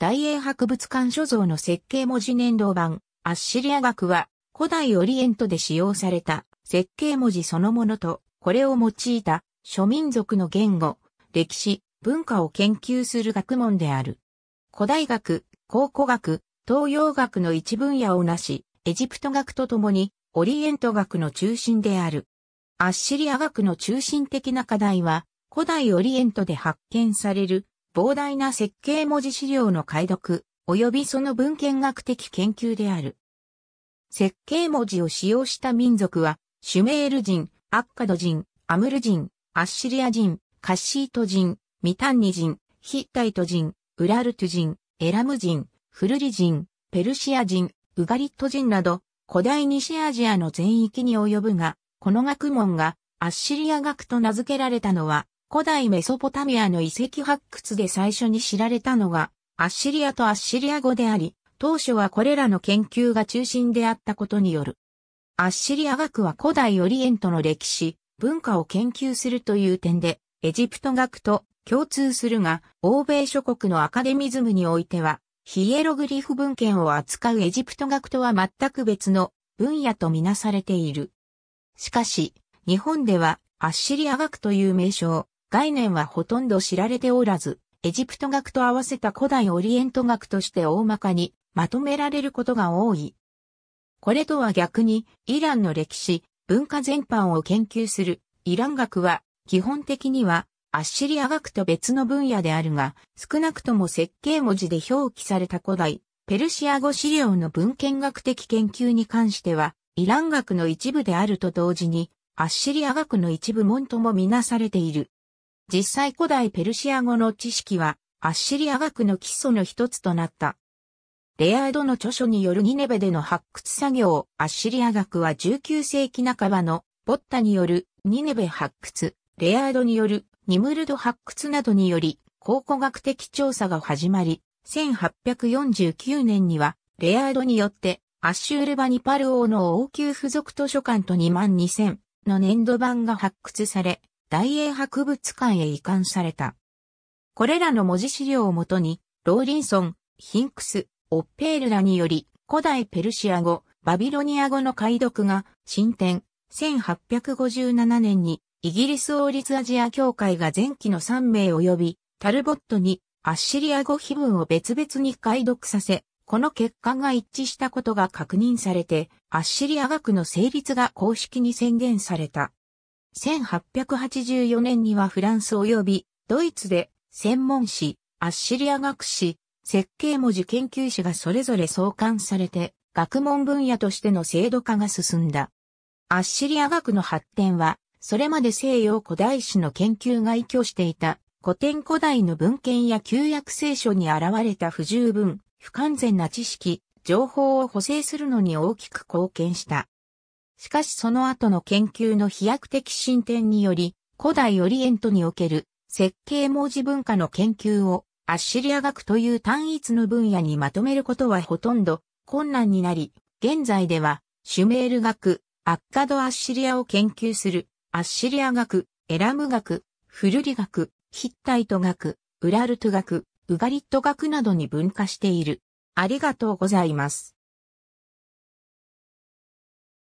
大英博物館所蔵の設計文字年土版、アッシリア学は、古代オリエントで使用された設計文字そのものと、これを用いた諸民族の言語、歴史、文化を研究する学問である。古代学、考古学、東洋学の一分野をなし、エジプト学とともに、オリエント学の中心である。アッシリア学の中心的な課題は、古代オリエントで発見される膨大な設計文字資料の解読、及びその文献学的研究である。設計文字を使用した民族は、シュメール人、アッカド人、アムル人、アッシリア人、カッシート人、ミタンニ人、ヒッタイト人、ウラルト人、エラム人、フルリ人、ペルシア人、ウガリット人など、古代西アジアの全域に及ぶが、この学問がアッシリア学と名付けられたのは、古代メソポタミアの遺跡発掘で最初に知られたのが、アッシリアとアッシリア語であり、当初はこれらの研究が中心であったことによる。アッシリア学は古代オリエントの歴史、文化を研究するという点で、エジプト学と共通するが、欧米諸国のアカデミズムにおいては、ヒエログリフ文献を扱うエジプト学とは全く別の分野とみなされている。しかし、日本ではアッシリア学という名称、概念はほとんど知られておらず、エジプト学と合わせた古代オリエント学として大まかにまとめられることが多い。これとは逆に、イランの歴史、文化全般を研究するイラン学は、基本的にはアッシリア学と別の分野であるが、少なくとも設計文字で表記された古代、ペルシア語資料の文献学的研究に関しては、イラン学の一部であると同時に、アッシリア学の一部門ともみなされている。実際古代ペルシア語の知識は、アッシリア学の基礎の一つとなった。レアードの著書によるニネベでの発掘作業、アッシリア学は19世紀半ばのボッタによるニネベ発掘、レアードによるニムルド発掘などにより考古学的調査が始まり、1849年にはレアードによってアッシュールバニパル王の王宮付属図書館と2万2000の年度版が発掘され、大英博物館へ移管された。これらの文字資料をもとに、ローリンソン、ヒンクス、オッペールらにより、古代ペルシア語、バビロニア語の解読が、進展、1857年に、イギリス王立アジア協会が前期の3名及び、タルボットに、アッシリア語碑文を別々に解読させ、この結果が一致したことが確認されて、アッシリア学の成立が公式に宣言された。1884年にはフランス及びドイツで専門誌、アッシリア学誌、設計文字研究誌がそれぞれ創刊されて、学問分野としての制度化が進んだ。アッシリア学の発展は、それまで西洋古代史の研究が依拠していた古典古代の文献や旧約聖書に現れた不十分、不完全な知識、情報を補正するのに大きく貢献した。しかしその後の研究の飛躍的進展により、古代オリエントにおける設計文字文化の研究をアッシリア学という単一の分野にまとめることはほとんど困難になり、現在ではシュメール学、アッカドアッシリアを研究するアッシリア学、エラム学、フルリ学、ヒッタイト学、ウラルト学、ウガリット学などに分化している。ありがとうございます。